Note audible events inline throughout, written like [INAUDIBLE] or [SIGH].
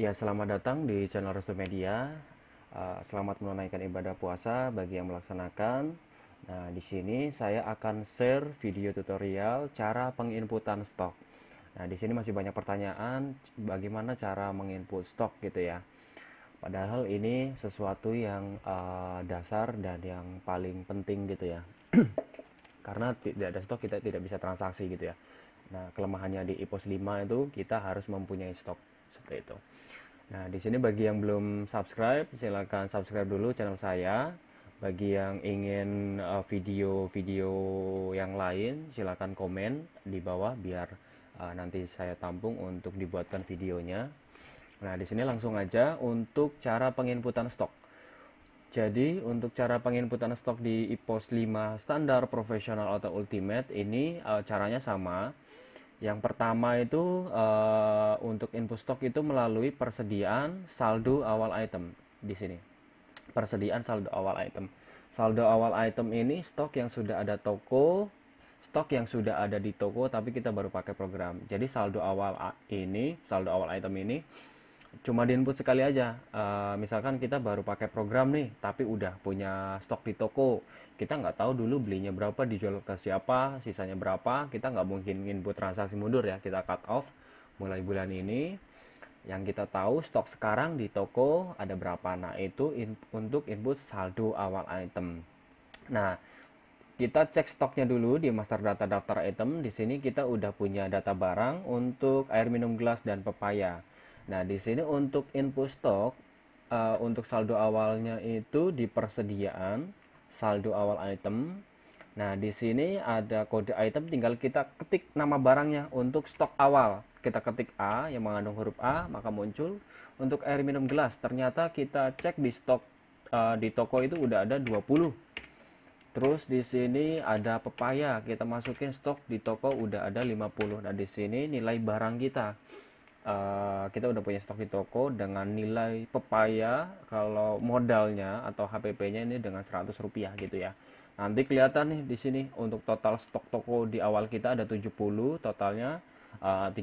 Ya, selamat datang di channel Restu Media. Eh, selamat menunaikan ibadah puasa bagi yang melaksanakan. Nah, di sini saya akan share video tutorial cara penginputan stok. Nah, di sini masih banyak pertanyaan bagaimana cara menginput stok gitu ya. Padahal ini sesuatu yang uh, dasar dan yang paling penting gitu ya. [CLEARS THROAT] Karena tidak ada stok kita tidak bisa transaksi gitu ya. Nah, kelemahannya di IPOS 5 itu kita harus mempunyai stok seperti itu nah di sini bagi yang belum subscribe silahkan subscribe dulu channel saya bagi yang ingin eh, video-video yang lain silahkan komen di bawah biar eh, nanti saya tampung untuk dibuatkan videonya nah di sini langsung aja untuk cara penginputan stok jadi untuk cara penginputan stok di IPOS 5 standar profesional atau ultimate ini eh, caranya sama. Yang pertama itu uh, untuk input stok itu melalui persediaan saldo awal item di sini. Persediaan saldo awal item. Saldo awal item ini stok yang sudah ada toko, stok yang sudah ada di toko tapi kita baru pakai program. Jadi saldo awal ini, saldo awal item ini cuma di input sekali aja uh, misalkan kita baru pakai program nih tapi udah punya stok di toko kita nggak tahu dulu belinya berapa dijual ke siapa sisanya berapa kita nggak mungkin input transaksi mundur ya kita cut off mulai bulan ini yang kita tahu stok sekarang di toko ada berapa nah itu in, untuk input saldo awal item nah kita cek stoknya dulu di master data daftar item di sini kita udah punya data barang untuk air minum gelas dan pepaya Nah, di sini untuk input stok uh, eh, untuk saldo awalnya itu di persediaan, saldo awal item. Nah, di sini ada kode item tinggal kita ketik nama barangnya untuk stok awal. Kita ketik A yang mengandung huruf A, maka muncul untuk air minum gelas. Ternyata kita cek di stok uh, di toko itu udah ada 20. Terus di sini ada pepaya, kita masukin stok di toko udah ada 50. Nah, di sini nilai barang kita Eh, kita udah punya stok di toko dengan nilai pepaya kalau modalnya atau HPP-nya ini dengan 100 rupiah gitu ya nanti kelihatan nih di sini untuk total stok toko di awal kita ada 70 totalnya uh, 13.000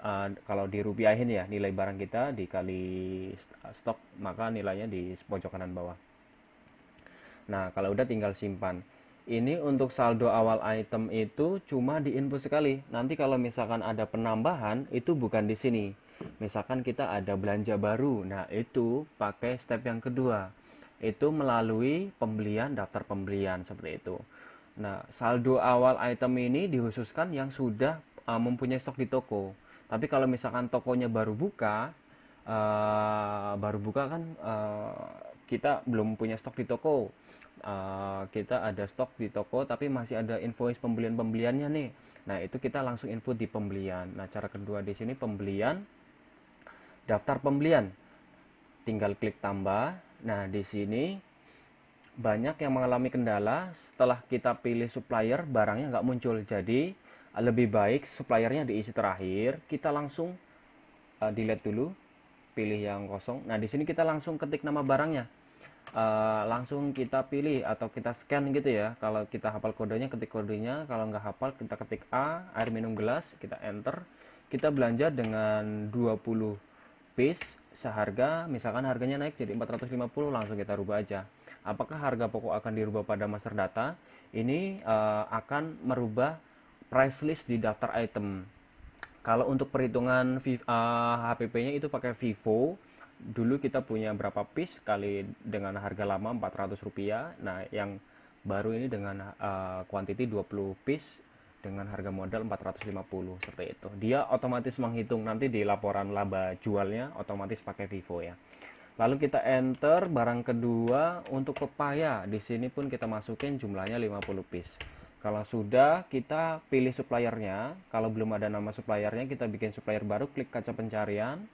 uh, kalau dirupiahin ya nilai barang kita dikali stok maka nilainya di pojok kanan bawah nah kalau udah tinggal simpan ini untuk saldo awal item itu cuma di input sekali. Nanti kalau misalkan ada penambahan itu bukan di sini. Misalkan kita ada belanja baru. Nah, itu pakai step yang kedua. Itu melalui pembelian daftar pembelian seperti itu. Nah, saldo awal item ini dihususkan yang sudah uh, mempunyai stok di toko. Tapi kalau misalkan tokonya baru buka, uh, baru buka kan uh, kita belum punya stok di toko Eh, kita ada stok di toko tapi masih ada invoice pembelian-pembeliannya nih. Nah, itu kita langsung input di pembelian. Nah, cara kedua di sini pembelian daftar pembelian. Tinggal klik tambah. Nah, di sini banyak yang mengalami kendala setelah kita pilih supplier barangnya nggak muncul. Jadi, lebih baik suppliernya diisi terakhir, kita langsung uh, delete dulu pilih yang kosong. Nah, di sini kita langsung ketik nama barangnya uh, langsung kita pilih atau kita scan gitu ya kalau kita hafal kodenya ketik kodenya kalau nggak hafal kita ketik A air minum gelas kita enter kita belanja dengan 20 piece seharga misalkan harganya naik jadi 450 langsung kita rubah aja apakah harga pokok akan dirubah pada master data ini uh, akan merubah price list di daftar item kalau untuk perhitungan uh, eh, HPP-nya itu pakai Vivo dulu kita punya berapa piece kali dengan harga lama 400 rupiah nah yang baru ini dengan uh, quantity 20 piece dengan harga modal 450 seperti itu dia otomatis menghitung nanti di laporan laba jualnya otomatis pakai Vivo ya lalu kita enter barang kedua untuk pepaya di sini pun kita masukin jumlahnya 50 piece kalau sudah kita pilih suppliernya kalau belum ada nama suppliernya kita bikin supplier baru klik kaca pencarian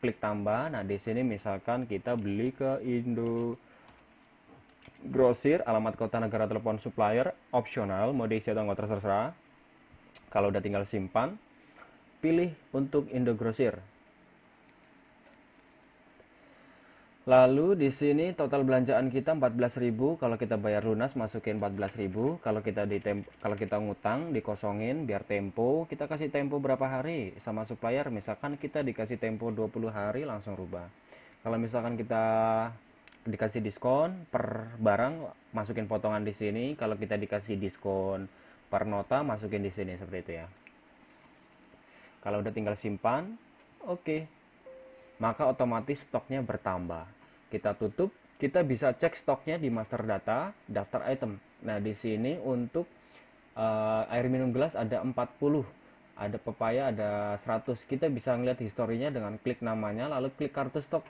klik tambah nah di sini misalkan kita beli ke Indo grosir alamat kota negara telepon supplier opsional mode isi atau enggak terserah kalau udah tinggal simpan pilih untuk Indo grosir Lalu di sini total belanjaan kita 14.000 kalau kita bayar lunas masukin 14.000 kalau kita di kalau kita ngutang dikosongin biar tempo kita kasih tempo berapa hari sama supplier misalkan kita dikasih tempo 20 hari langsung rubah. Kalau misalkan kita dikasih diskon per barang masukin potongan di sini kalau kita dikasih diskon per nota masukin di sini seperti itu ya. Kalau udah tinggal simpan, oke. Okay maka otomatis stoknya bertambah. Kita tutup, kita bisa cek stoknya di master data, daftar item. Nah, di sini untuk uh, air minum gelas ada 40, ada pepaya ada 100. Kita bisa melihat historinya dengan klik namanya lalu klik kartu stok.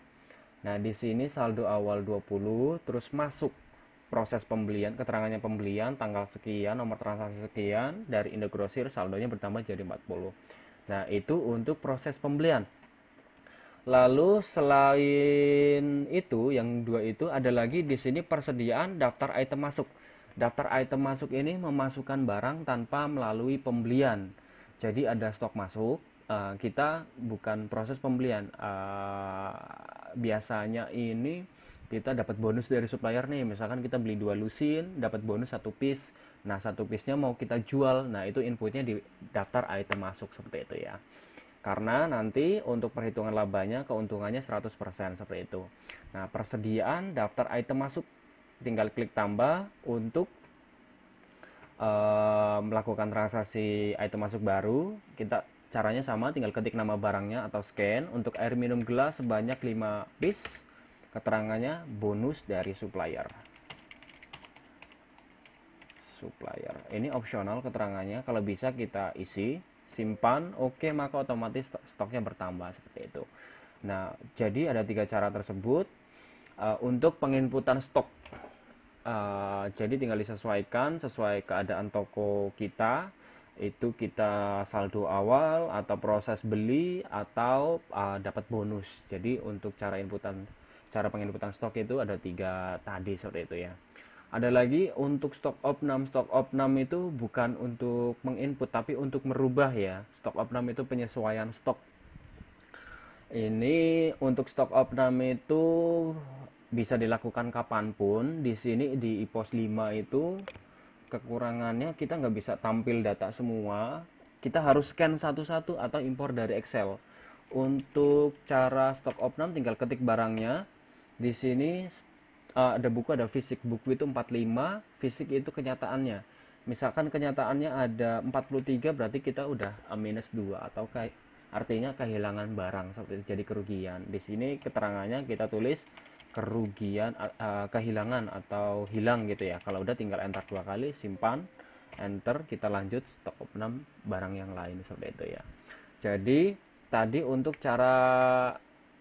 Nah, di sini saldo awal 20 terus masuk proses pembelian, keterangannya pembelian, tanggal sekian, nomor transaksi sekian, dari Indogrosir saldonya bertambah jadi 40. Nah, itu untuk proses pembelian. Lalu selain itu yang dua itu ada lagi di sini persediaan daftar item masuk. Daftar item masuk ini memasukkan barang tanpa melalui pembelian. Jadi ada stok masuk, eh, kita bukan proses pembelian. Eh, biasanya ini kita dapat bonus dari supplier nih. Misalkan kita beli dua lusin, dapat bonus satu piece. Nah satu piece-nya mau kita jual. Nah itu inputnya di daftar item masuk seperti itu ya karena nanti untuk perhitungan labanya keuntungannya 100% seperti itu. Nah, persediaan daftar item masuk tinggal klik tambah untuk uh, melakukan transaksi item masuk baru. Kita caranya sama tinggal ketik nama barangnya atau scan untuk air minum gelas sebanyak 5 piece. Keterangannya bonus dari supplier. Supplier. Ini opsional keterangannya kalau bisa kita isi simpan, oke okay, maka otomatis stoknya bertambah seperti itu. Nah, jadi ada tiga cara tersebut uh, untuk penginputan stok. Uh, jadi tinggal disesuaikan sesuai keadaan toko kita itu kita saldo awal atau proses beli atau uh, dapat bonus. Jadi untuk cara inputan cara penginputan stok itu ada tiga tadi seperti itu ya ada lagi untuk stok opnam stok opnam itu bukan untuk menginput tapi untuk merubah ya stok opnam itu penyesuaian stok ini untuk stok opnam itu bisa dilakukan kapanpun di sini di IPOS 5 itu kekurangannya kita nggak bisa tampil data semua kita harus scan satu-satu atau impor dari Excel untuk cara stok opnam tinggal ketik barangnya di sini uh, ada buku ada fisik buku itu 45 fisik itu kenyataannya misalkan kenyataannya ada 43 berarti kita udah minus 2 atau kayak artinya kehilangan barang seperti itu jadi kerugian di sini keterangannya kita tulis kerugian uh, kehilangan atau hilang gitu ya kalau udah tinggal enter dua kali simpan enter kita lanjut stok 6 barang yang lain seperti itu ya jadi tadi untuk cara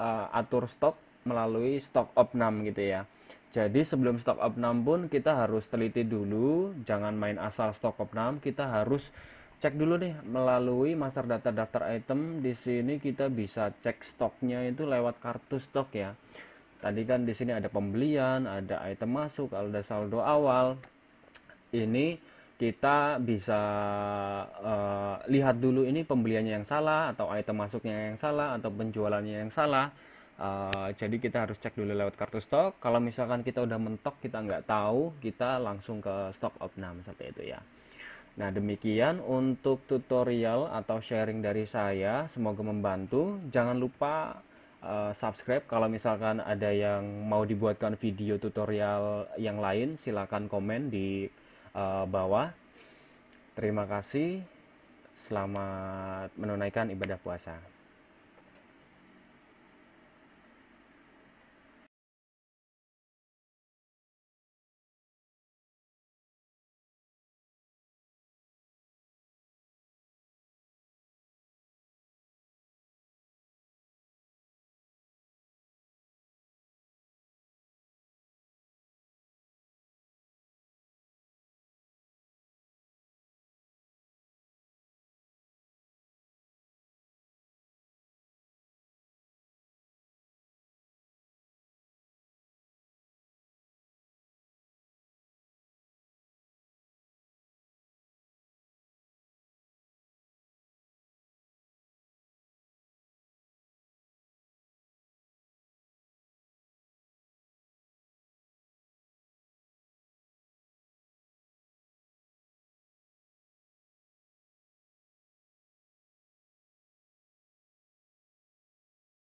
uh, atur stok melalui stok opnam gitu ya jadi sebelum stock up 6 pun kita harus teliti dulu, jangan main asal stok up 6, kita harus cek dulu nih melalui master data daftar item di sini kita bisa cek stoknya itu lewat kartu stok ya. Tadi kan di sini ada pembelian, ada item masuk, ada saldo awal. Ini kita bisa uh, lihat dulu ini pembeliannya yang salah atau item masuknya yang salah atau penjualannya yang salah Eh, jadi kita harus cek dulu lewat kartu stok. Kalau misalkan kita udah mentok, kita nggak tahu, kita langsung ke stok opnam seperti itu ya. Nah demikian untuk tutorial atau sharing dari saya, semoga membantu. Jangan lupa uh, subscribe kalau misalkan ada yang mau dibuatkan video tutorial yang lain, silakan komen di uh, bawah. Terima kasih, selamat menunaikan ibadah puasa.